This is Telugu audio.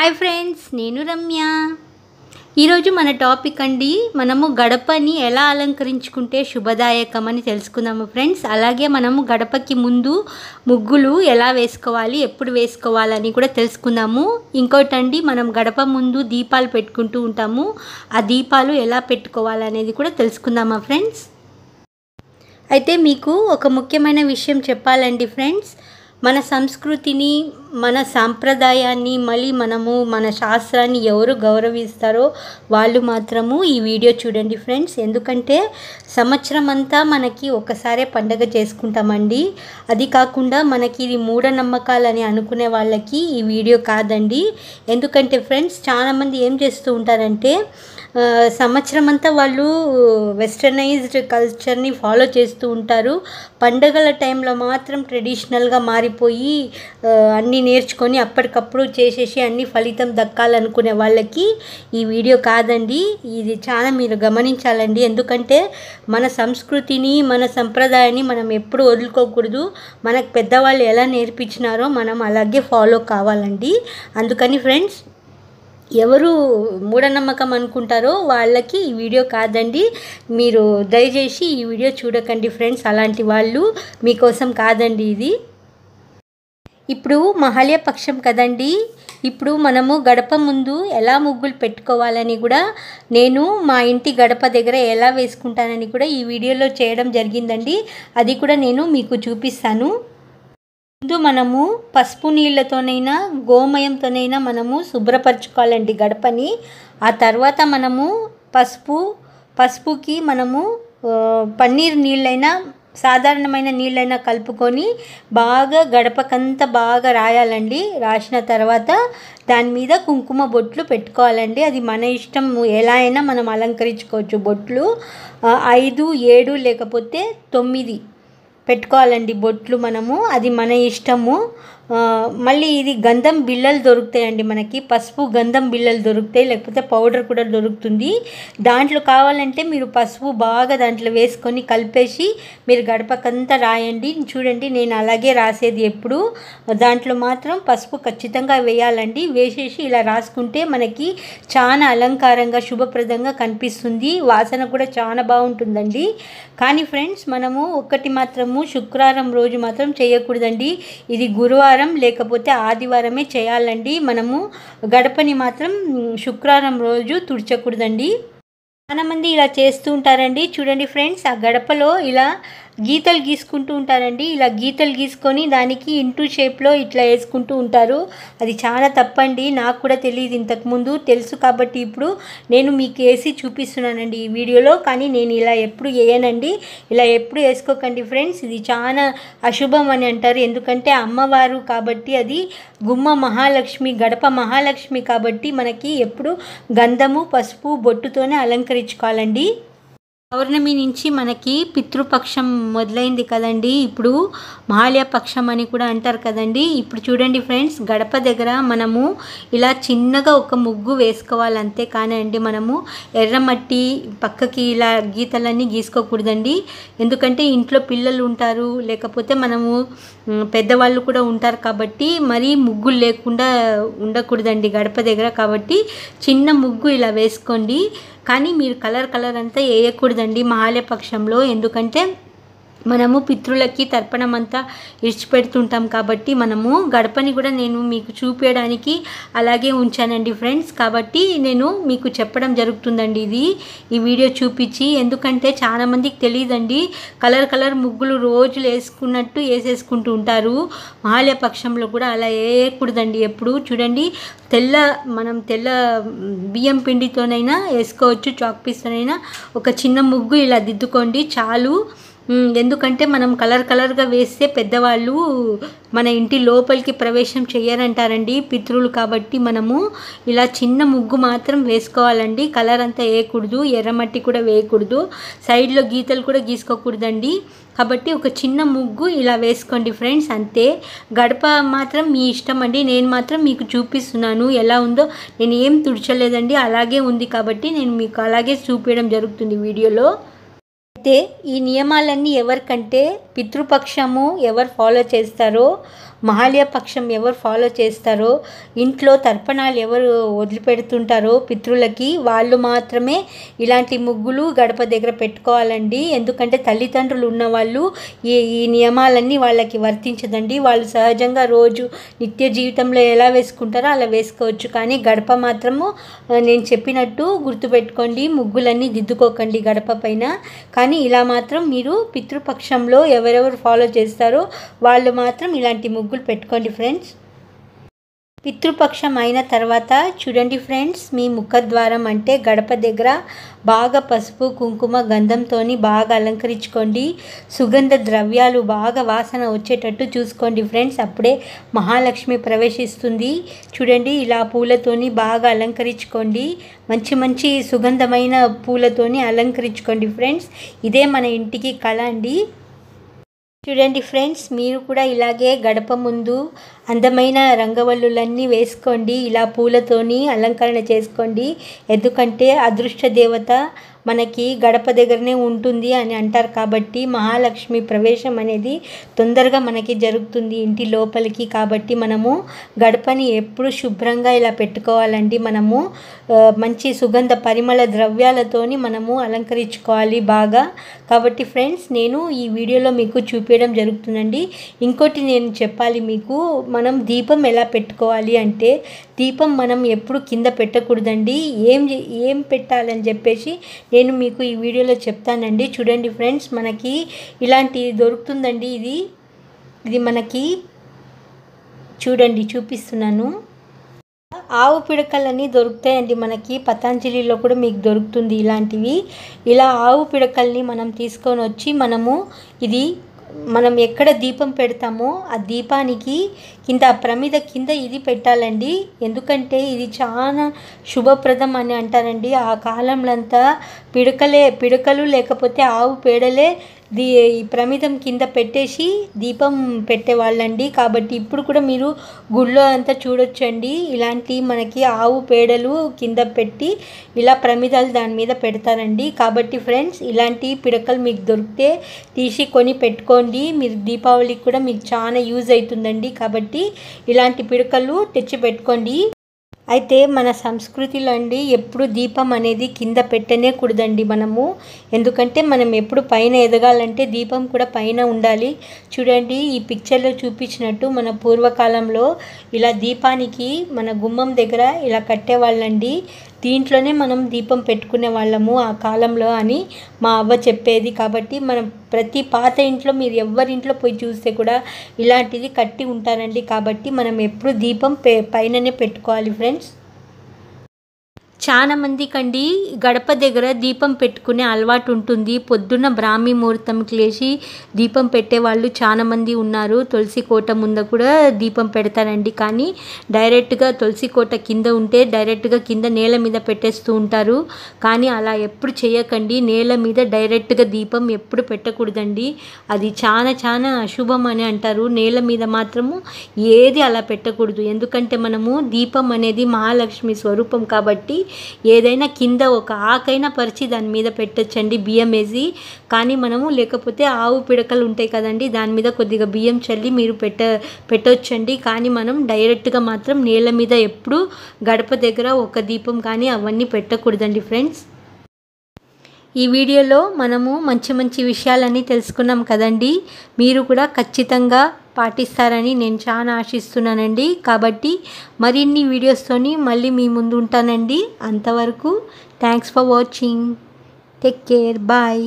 హాయ్ ఫ్రెండ్స్ నేను రమ్య ఈరోజు మన టాపిక్ అండి మనము గడపని ఎలా అలంకరించుకుంటే శుభదాయకం అని తెలుసుకుందాము ఫ్రెండ్స్ అలాగే మనము గడపకి ముందు ముగ్గులు ఎలా వేసుకోవాలి ఎప్పుడు వేసుకోవాలని కూడా తెలుసుకుందాము ఇంకోటండి మనం గడప ముందు దీపాలు పెట్టుకుంటూ ఉంటాము ఆ దీపాలు ఎలా పెట్టుకోవాలనేది కూడా తెలుసుకుందామా ఫ్రెండ్స్ అయితే మీకు ఒక ముఖ్యమైన విషయం చెప్పాలండి ఫ్రెండ్స్ మన సంస్కృతిని మన సాంప్రదాయాన్ని మళ్ళీ మనము మన శాస్త్రాన్ని ఎవరు గౌరవిస్తారో వాళ్ళు మాత్రము ఈ వీడియో చూడండి ఫ్రెండ్స్ ఎందుకంటే సంవత్సరం అంతా మనకి ఒకసారే పండగ చేసుకుంటామండి అది కాకుండా మనకి ఇది మూఢనమ్మకాలని అనుకునే వాళ్ళకి ఈ వీడియో కాదండి ఎందుకంటే ఫ్రెండ్స్ చాలామంది ఏం చేస్తూ ఉంటారంటే సంవత్సరం అంతా వాళ్ళు వెస్టర్నైజ్డ్ కల్చర్ని ఫాలో చేస్తూ ఉంటారు పండగల టైంలో మాత్రం ట్రెడిషనల్గా మారిపోయి అన్నీ నేర్చుకొని అప్పటికప్పుడు చేసేసి అన్ని ఫలితం దక్కాలనుకునే వాళ్ళకి ఈ వీడియో కాదండి ఇది చాలా మీరు గమనించాలండి ఎందుకంటే మన సంస్కృతిని మన సంప్రదాయాన్ని మనం ఎప్పుడు వదులుకోకూడదు మనకు పెద్దవాళ్ళు ఎలా నేర్పించినారో మనం అలాగే ఫాలో కావాలండి అందుకని ఫ్రెండ్స్ ఎవరు మూఢనమ్మకం అనుకుంటారో వాళ్ళకి ఈ వీడియో కాదండి మీరు దయచేసి ఈ వీడియో చూడకండి ఫ్రెండ్స్ అలాంటి వాళ్ళు మీకోసం కాదండి ఇది ఇప్పుడు మహాలయ పక్షం కదండి ఇప్పుడు మనము గడప ముందు ఎలా ముగ్గులు పెట్టుకోవాలని కూడా నేను మా ఇంటి గడప దగ్గర ఎలా వేసుకుంటానని కూడా ఈ వీడియోలో చేయడం జరిగిందండి అది కూడా నేను మీకు చూపిస్తాను ముందు మనము పసుపు నీళ్ళతోనైనా గోమయంతోనైనా మనము శుభ్రపరచుకోవాలండి గడపని ఆ తర్వాత మనము పసుపు పసుపుకి మనము పన్నీర్ నీళ్ళైనా సాధారణమైన నీళ్ళైనా కలుపుకొని బాగా గడపకంతా బాగా రాయాలండి రాసిన తర్వాత దాని మీద కుంకుమ బొట్లు పెట్టుకోవాలండి అది మన ఇష్టం ఎలా అయినా మనం అలంకరించుకోవచ్చు బొట్లు ఐదు ఏడు లేకపోతే తొమ్మిది పెట్టుకోవాలండి బొట్లు మనము అది మన ఇష్టము మళ్ళీ ఇది గంధం బిళ్ళలు దొరుకుతాయండి మనకి పసుపు గంధం బిళ్ళలు దొరుకుతాయి లేకపోతే పౌడర్ కూడా దొరుకుతుంది దాంట్లో కావాలంటే మీరు పసుపు బాగా దాంట్లో వేసుకొని కలిపేసి మీరు గడపకంతా రాయండి చూడండి నేను అలాగే రాసేది ఎప్పుడు దాంట్లో మాత్రం పసుపు ఖచ్చితంగా వేయాలండి వేసేసి ఇలా రాసుకుంటే మనకి చాలా అలంకారంగా శుభప్రదంగా కనిపిస్తుంది వాసన కూడా చాలా బాగుంటుందండి కానీ ఫ్రెండ్స్ మనము ఒక్కటి మాత్రము శుక్రవారం రోజు మాత్రం చేయకూడదండి ఇది గురువారం శుక్రవారం లేకపోతే ఆదివారమే చేయాలండి మనము గడపని మాత్రం శుక్రవారం రోజు తుడిచకూడదండి చాలామంది ఇలా చేస్తూ ఉంటారండి చూడండి ఫ్రెండ్స్ ఆ గడపలో ఇలా గీతలు గీసుకుంటూ ఉంటారండి ఇలా గీతలు గీసుకొని దానికి ఇంటూ షేప్లో ఇట్లా వేసుకుంటూ ఉంటారు అది చాలా తప్పండి నాకు కూడా తెలియదు ఇంతకుముందు తెలుసు కాబట్టి ఇప్పుడు నేను మీకు వేసి చూపిస్తున్నానండి ఈ వీడియోలో కానీ నేను ఇలా ఎప్పుడు వేయనండి ఇలా ఎప్పుడు వేసుకోకండి ఫ్రెండ్స్ ఇది చాలా అశుభం అని అంటారు ఎందుకంటే అమ్మవారు కాబట్టి అది గుమ్మ మహాలక్ష్మి గడప మహాలక్ష్మి కాబట్టి మనకి ఎప్పుడు గంధము పసుపు బొట్టుతోనే అలంకరించుకోవాలండి పౌర్ణమి నుంచి మనకి పితృపక్షం మొదలైంది కదండి ఇప్పుడు పక్షం అని కూడా అంటారు కదండి ఇప్పుడు చూడండి ఫ్రెండ్స్ గడప దగ్గర మనము ఇలా చిన్నగా ఒక ముగ్గు వేసుకోవాలి అంతే అండి మనము ఎర్రమట్టి పక్కకి ఇలా గీతలన్నీ గీసుకోకూడదండి ఎందుకంటే ఇంట్లో పిల్లలు ఉంటారు లేకపోతే మనము పెద్దవాళ్ళు కూడా ఉంటారు కాబట్టి మరీ ముగ్గులు లేకుండా ఉండకూడదండి గడప దగ్గర కాబట్టి చిన్న ముగ్గు ఇలా వేసుకోండి కానీ మీరు కలర్ కలర్ అంతా వేయకూడదండి మహాలయ పక్షంలో ఎందుకంటే మనము పితృలకి తర్పణమంతా ఇచ్చిపెడుతుంటాం కాబట్టి మనము గడపని కూడా నేను మీకు చూపించడానికి అలాగే ఉంచానండి ఫ్రెండ్స్ కాబట్టి నేను మీకు చెప్పడం జరుగుతుందండి ఇది ఈ వీడియో చూపించి ఎందుకంటే చాలామందికి తెలియదండి కలర్ కలర్ ముగ్గులు రోజులు వేసుకున్నట్టు వేసేసుకుంటూ ఉంటారు మాల్య పక్షంలో కూడా అలా వేయకూడదండి ఎప్పుడు చూడండి తెల్ల మనం తెల్ల బియ్యం పిండితోనైనా వేసుకోవచ్చు చాక్ పీస్తోనైనా ఒక చిన్న ముగ్గు ఇలా దిద్దుకోండి చాలు ఎందుకంటే మనం కలర్ కలర్గా వేస్తే పెద్దవాళ్ళు మన ఇంటి లోపలికి ప్రవేశం చేయరంటారండి పితృలు కాబట్టి మనము ఇలా చిన్న ముగ్గు మాత్రం వేసుకోవాలండి కలర్ అంతా వేయకూడదు ఎర్రమట్టి కూడా వేయకూడదు సైడ్లో గీతలు కూడా గీసుకోకూడదండి కాబట్టి ఒక చిన్న ముగ్గు ఇలా వేసుకోండి ఫ్రెండ్స్ అంతే గడప మాత్రం మీ ఇష్టం అండి నేను మాత్రం మీకు చూపిస్తున్నాను ఎలా ఉందో నేను ఏం తుడిచలేదండి అలాగే ఉంది కాబట్టి నేను మీకు అలాగే చూపించడం జరుగుతుంది వీడియోలో అయితే ఈ నియమాలన్నీ ఎవరికంటే పితృపక్షము ఎవరు ఫాలో చేస్తారో పక్షం ఎవరు ఫాలో చేస్తారో ఇంట్లో తర్పణాలు ఎవరు వదిలిపెడుతుంటారో పితృలకి వాళ్ళు మాత్రమే ఇలాంటి ముగ్గులు గడప దగ్గర పెట్టుకోవాలండి ఎందుకంటే తల్లిదండ్రులు ఉన్నవాళ్ళు ఈ ఈ నియమాలన్నీ వాళ్ళకి వర్తించదండి వాళ్ళు సహజంగా రోజు నిత్య జీవితంలో ఎలా వేసుకుంటారో అలా వేసుకోవచ్చు కానీ గడప మాత్రము నేను చెప్పినట్టు గుర్తుపెట్టుకోండి ముగ్గులన్నీ దిద్దుకోకండి గడప పైన కానీ ఇలా మాత్రం మీరు పితృపక్షంలో ఎవరెవరు ఫాలో చేస్తారో వాళ్ళు మాత్రం ఇలాంటి ముగ్గులు పెట్టుకోండి ఫ్రెండ్స్ పితృపక్షం అయిన తర్వాత చూడండి ఫ్రెండ్స్ మీ ముఖద్వారం అంటే గడప దగ్గర బాగా పసుపు కుంకుమ గంధంతో బాగా అలంకరించుకోండి సుగంధ ద్రవ్యాలు బాగా వాసన వచ్చేటట్టు చూసుకోండి ఫ్రెండ్స్ అప్పుడే మహాలక్ష్మి ప్రవేశిస్తుంది చూడండి ఇలా పూలతోని బాగా అలంకరించుకోండి మంచి మంచి సుగంధమైన పూలతోని అలంకరించుకోండి ఫ్రెండ్స్ ఇదే మన ఇంటికి కళ అండి చూడండి ఫ్రెండ్స్ మీరు కూడా ఇలాగే గడప ముందు అందమైన రంగవల్లులన్నీ వేసుకోండి ఇలా పూలతోని అలంకరణ చేసుకోండి ఎందుకంటే అదృష్ట దేవత మనకి గడప దగ్గరనే ఉంటుంది అని అంటారు కాబట్టి మహాలక్ష్మి ప్రవేశం అనేది తొందరగా మనకి జరుగుతుంది ఇంటి లోపలికి కాబట్టి మనము గడపని ఎప్పుడు శుభ్రంగా ఇలా పెట్టుకోవాలండి మనము మంచి సుగంధ పరిమళ ద్రవ్యాలతోని మనము అలంకరించుకోవాలి బాగా కాబట్టి ఫ్రెండ్స్ నేను ఈ వీడియోలో మీకు చూపించడం జరుగుతుందండి ఇంకోటి నేను చెప్పాలి మీకు మనం దీపం ఎలా పెట్టుకోవాలి అంటే దీపం మనం ఎప్పుడు కింద పెట్టకూడదండి ఏం ఏం పెట్టాలని చెప్పేసి నేను మీకు ఈ వీడియోలో చెప్తానండి చూడండి ఫ్రెండ్స్ మనకి ఇలాంటి దొరుకుతుందండి ఇది ఇది మనకి చూడండి చూపిస్తున్నాను ఆవు పిడకలన్నీ దొరుకుతాయండి మనకి పతాంజలిలో కూడా మీకు దొరుకుతుంది ఇలాంటివి ఇలా ఆవు పిడకల్ని మనం తీసుకొని వచ్చి మనము ఇది మనం ఎక్కడ దీపం పెడతామో ఆ దీపానికి కింద ఆ ప్రమిద కింద ఇది పెట్టాలండి ఎందుకంటే ఇది చాలా శుభప్రదం అని అంటారండి ఆ కాలంలో అంతా పిడకలే పిడకలు లేకపోతే ఆవు పేడలే దీ ప్రమిదం కింద పెట్టేసి దీపం పెట్టేవాళ్ళండి కాబట్టి ఇప్పుడు కూడా మీరు గుళ్ళో అంతా చూడొచ్చండి ఇలాంటి మనకి ఆవు పేడలు కింద పెట్టి ఇలా ప్రమిదాలు దాని మీద పెడతారండి కాబట్టి ఫ్రెండ్స్ ఇలాంటి పిడకలు మీకు దొరికితే తీసి కొని పెట్టుకోండి మీరు దీపావళికి కూడా మీకు చాలా యూజ్ అవుతుందండి కాబట్టి ఇలాంటి పిడకలు తెచ్చి పెట్టుకోండి అయితే మన సంస్కృతిలో అండి ఎప్పుడు దీపం అనేది కింద పెట్టనే కూడదండి మనము ఎందుకంటే మనం ఎప్పుడు పైన ఎదగాలంటే దీపం కూడా పైన ఉండాలి చూడండి ఈ పిక్చర్లో చూపించినట్టు మన పూర్వకాలంలో ఇలా దీపానికి మన గుమ్మం దగ్గర ఇలా కట్టేవాళ్ళండి దీంట్లోనే మనం దీపం పెట్టుకునే వాళ్ళము ఆ కాలంలో అని మా అవ్వ చెప్పేది కాబట్టి మనం ప్రతి పాత ఇంట్లో మీరు ఎవరింట్లో పోయి చూస్తే కూడా ఇలాంటిది కట్టి ఉంటారండి కాబట్టి మనం ఎప్పుడు దీపం పే పైననే పెట్టుకోవాలి ఫ్రెండ్స్ చాలా కండి గడప దగ్గర దీపం పెట్టుకునే అలవాటు ఉంటుంది పొద్దున్న బ్రాహ్మీ ముహూర్తంకి లేచి దీపం పెట్టేవాళ్ళు చాలామంది ఉన్నారు తులసి కోట ముంద కూడా దీపం పెడతారండి కానీ డైరెక్ట్గా తులసి కోట కింద ఉంటే డైరెక్ట్గా కింద నేల మీద పెట్టేస్తూ ఉంటారు కానీ అలా ఎప్పుడు చేయకండి నేల మీద డైరెక్ట్గా దీపం ఎప్పుడు పెట్టకూడదండి అది చాలా చాలా అశుభం అని అంటారు నేల మీద మాత్రము ఏది అలా పెట్టకూడదు ఎందుకంటే మనము దీపం అనేది మహాలక్ష్మి స్వరూపం కాబట్టి ఏదైనా కింద ఒక ఆకైనా పరిచి దాని మీద పెట్టొచ్చండి బియ్యం వేసి కానీ మనము లేకపోతే ఆవు పిడకలు ఉంటాయి కదండి దాని మీద కొద్దిగా బియ్యం చల్లి మీరు పెట్ట పెట్టొచ్చండి కానీ మనం డైరెక్ట్గా మాత్రం నేల మీద ఎప్పుడు గడప దగ్గర ఒక దీపం కానీ అవన్నీ పెట్టకూడదండి ఫ్రెండ్స్ ఈ వీడియోలో మనము మంచి మంచి విషయాలన్నీ తెలుసుకున్నాం కదండి మీరు కూడా ఖచ్చితంగా పాటిస్తారని నేను చాలా ఆశిస్తున్నానండి కాబట్టి మరిన్ని వీడియోస్తోని మళ్ళీ మీ ముందు ఉంటానండి అంతవరకు thanks for watching take care bye